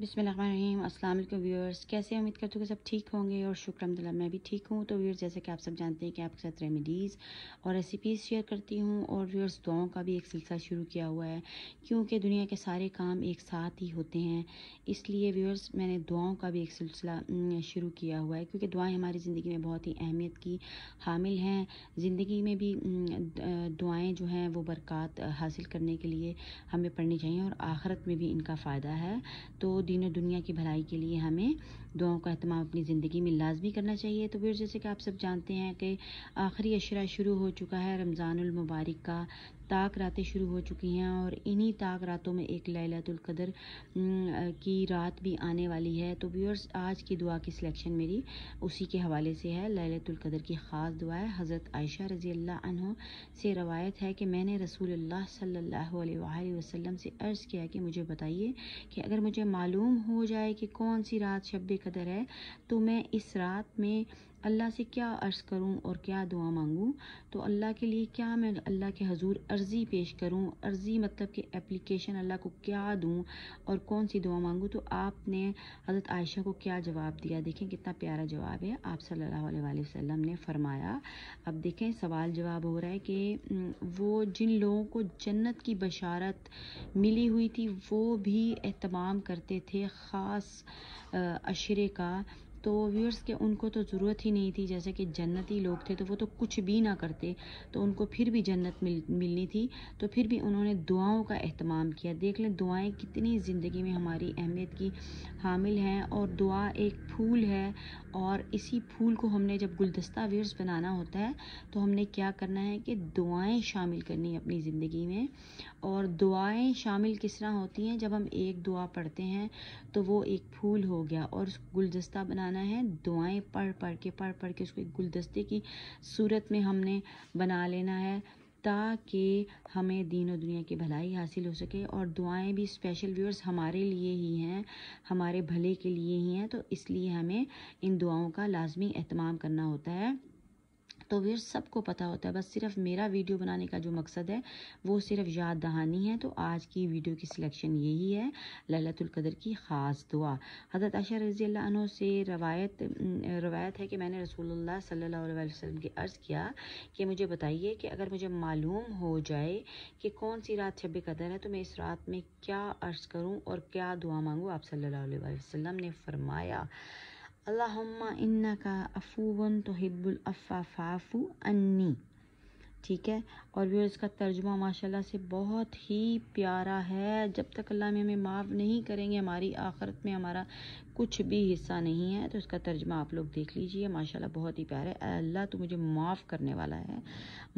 बिसमीम अस्सलाम वालेकुम व्यूअर्स कैसे उम्मीद करते हो कि सब ठीक होंगे और शुक्र अल्हम्दुलिल्लाह मैं भी ठीक हूँ तो व्यूअर्स जैसे कि आप सब जानते हैं कि आपके साथ रेमेडीज़ और रेसिपीज़ शेयर करती हूँ और व्यूअर्स दुआओं का भी एक सिलसिला शुरू किया हुआ है क्योंकि दुनिया के सारे काम एक साथ ही होते हैं इसलिए व्यूअर्स मैंने दुआओं का भी एक सिलसिला शुरू किया हुआ है क्योंकि दुआएँ हमारी ज़िंदगी में बहुत ही अहमियत की हामिल हैं ज़िंदगी में भी दुआएँ जो हैं वो बरक़ात हासिल करने के लिए हमें पढ़नी चाहिए और आखरत में भी इनका फ़ायदा है तो दीन और दुनिया की भलाई के लिए हमें दुआओं का अहतमाम अपनी ज़िंदगी में लाजमी करना चाहिए तो फिर जैसे कि आप सब जानते हैं कि आखिरी अशरा शुरू हो चुका है रमज़ानमबारक का ताक रातें शुरू हो चुकी हैं और इन्हीं ताक रातों में एक लैलतुल कदर की रात भी आने वाली है तो व्यूअर्स आज की दुआ की सिलेक्शन मेरी उसी के हवाले से है लैलतुल कदर की ख़ास दुआ है हज़रत आयशा रज़ी अल्लाह से रवायत है कि मैंने रसूल सल्ला वसम से अर्ज़ किया कि मुझे बताइए कि अगर मुझे मालूम हो जाए कि कौन सी रात शब कदर है तो मैं इस रात में अल्लाह से क्या अर्ज़ करूँ और क्या दुआ मांगूँ तो अल्लाह के लिए क्या मैं अल्लाह के हजूर अर्ज़ी पेश करूँ अर्ज़ी मतलब कि एप्लीकेशन अल्लाह को क्या दूँ और कौन सी दुआ मांगूँ तो आपने हज़रत आयशा को क्या जवाब दिया देखें कितना प्यारा जवाब है आप सल्लल्लाहु अलैहि वसल्लम ने फरमाया अब देखें सवाल जवाब हो रहा है कि वो जिन लोगों को जन्नत की बशारत मिली हुई थी वो भी अहतमाम करते थे ख़ास अशरे का तो व्यूअर्स के उनको तो ज़रूरत ही नहीं थी जैसे कि जन्नती लोग थे तो वो तो कुछ भी ना करते तो उनको फिर भी जन्नत मिल मिलनी थी तो फिर भी उन्होंने दुआओं का अहतमाम किया देख लें दुआएं कितनी ज़िंदगी में हमारी अहमियत की हामिल हैं और दुआ एक फूल है और इसी फूल को हमने जब गुलदस्ता व्यूअर्स बनाना होता है तो हमने क्या करना है कि दुआएँ शामिल करनी है अपनी ज़िंदगी में और दुआएँ शामिल किस तरह होती हैं जब हम एक दुआ पढ़ते हैं तो वो एक फूल हो गया और गुलदस्ता बना बनाना है दुआएं पढ़ पढ़ के पढ़ पढ़ के उसको एक गुलदस्ते की सूरत में हमने बना लेना है ताकि हमें दीन और दुनिया की भलाई हासिल हो सके और दुआएं भी स्पेशल व्यूअर्स हमारे लिए ही हैं हमारे भले के लिए ही हैं तो इसलिए हमें इन दुआओं का लाजमी अहतमाम करना होता है तो वीर सबको पता होता है बस सिर्फ मेरा वीडियो बनाने का जो मकसद है वो सिर्फ याद दहानी है तो आज की वीडियो की सिलेक्शन यही है ललतुल्कदर की ख़ास दुआ हज़रत अशर रज़ी अनु से रवायत रवायत है कि मैंने रसूल सल्लाम अलैहि के अर्ज़ किया कि मुझे बताइए कि अगर मुझे मालूम हो जाए कि कौन सी रात छब कदर है तो मैं इस रात में क्या अर्ज़ करूँ और क्या दुआ मांगूँ आप सल्ला वसम ने फरमाया اللهم إنك عفو تحب العفو فاعف عني ठीक है और व्यू इसका तर्जुमा माशाल्लाह से बहुत ही प्यारा है जब तक अल्लाह में हमें माफ़ नहीं करेंगे हमारी आखरत में हमारा कुछ भी हिस्सा नहीं है तो इसका तर्जुमा आप लोग देख लीजिए माशाल्लाह बहुत ही प्यारा है अल्लाह तो मुझे माफ़ करने वाला है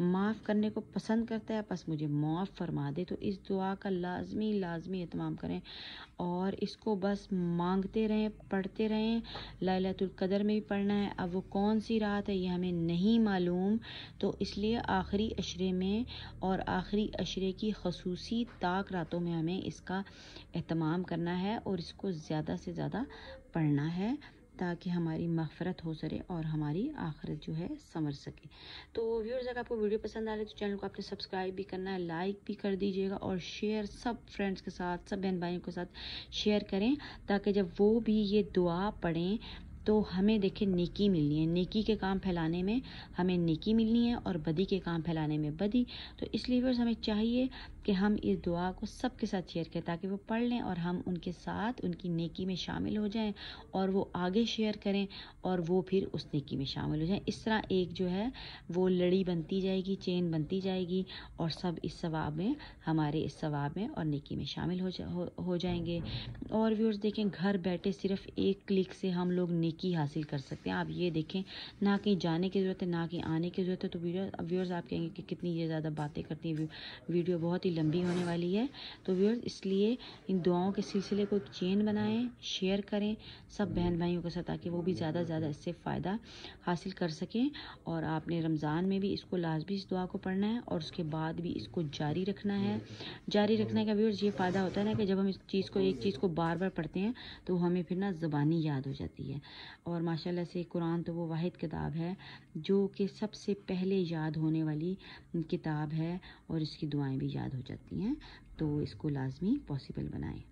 माफ़ करने को पसंद करता है बस मुझे माफ़ फरमा दे तो इस दुआ का लाजमी लाजमी अहतमाम करें और इसको बस मांगते रहें पढ़ते रहें लालतुल्कदर में भी पढ़ना है अब वो कौन सी रात है ये हमें नहीं मालूम तो इसलिए आखिर आखिरी अशरे में और आखिरी अशरे की खसूसी ताक रातों में हमें इसका अहतमाम करना है और इसको ज़्यादा से ज़्यादा पढ़ना है ताकि हमारी मफ़रत हो सके और हमारी आखरत जो है समझ सके तो व्यूअर्स अगर आपको वीडियो पसंद आ रही तो चैनल को आपने सब्सक्राइब भी करना है लाइक भी कर दीजिएगा और शेयर सब फ्रेंड्स के साथ सब बहन भाइयों के साथ शेयर करें ताकि जब वो भी ये दुआ पढ़ें तो हमें देखिए नेकी मिलनी है नेकी के काम फैलाने में हमें नेकी मिलनी है और बदी के काम फैलाने में बदी तो इसलिए बस हमें चाहिए कि हम इस दुआ को सबके साथ शेयर करें ताकि वो पढ़ लें और हम उनके साथ उनकी नेकी में शामिल हो जाएं और वो आगे शेयर करें और वो फिर उस नेकी में शामिल हो जाएं इस तरह एक जो है वो लड़ी बनती जाएगी चेन बनती जाएगी और सब इस सवाब में हमारे इस सवाब में और नेकी में शामिल हो जा हो, जाएंगे और व्यूअर्स देखें घर बैठे सिर्फ एक क्लिक से हम लोग नज़दीकी हासिल कर सकते हैं आप ये देखें ना कहीं जाने की ज़रूरत है ना कहीं आने की ज़रूरत है तो वीडियो व्यूअर्स आप कहेंगे कि कितनी ये ज़्यादा बातें करती हैं वीडियो बहुत ही लंबी होने वाली है तो व्यूअर्स इसलिए इन दुआओं के सिलसिले को एक चेन बनाएं शेयर करें सब बहन भाइयों के साथ ताकि वो भी ज़्यादा से ज़्यादा इससे फ़ायदा हासिल कर सकें और आपने रमज़ान में भी इसको लाजमी इस दुआ को पढ़ना है और उसके बाद भी इसको जारी रखना है जारी रखने का व्यूअर्स ये फ़ायदा होता है ना कि जब हम इस चीज़ को एक चीज़ को बार बार पढ़ते हैं तो हमें फिर ना ज़बानी याद हो जाती है और माशाल्लाह से कुरान तो वो वाद किताब है जो कि सबसे पहले याद होने वाली किताब है और इसकी दुआएं भी याद हो जाती हैं तो इसको लाजमी पॉसिबल बनाएं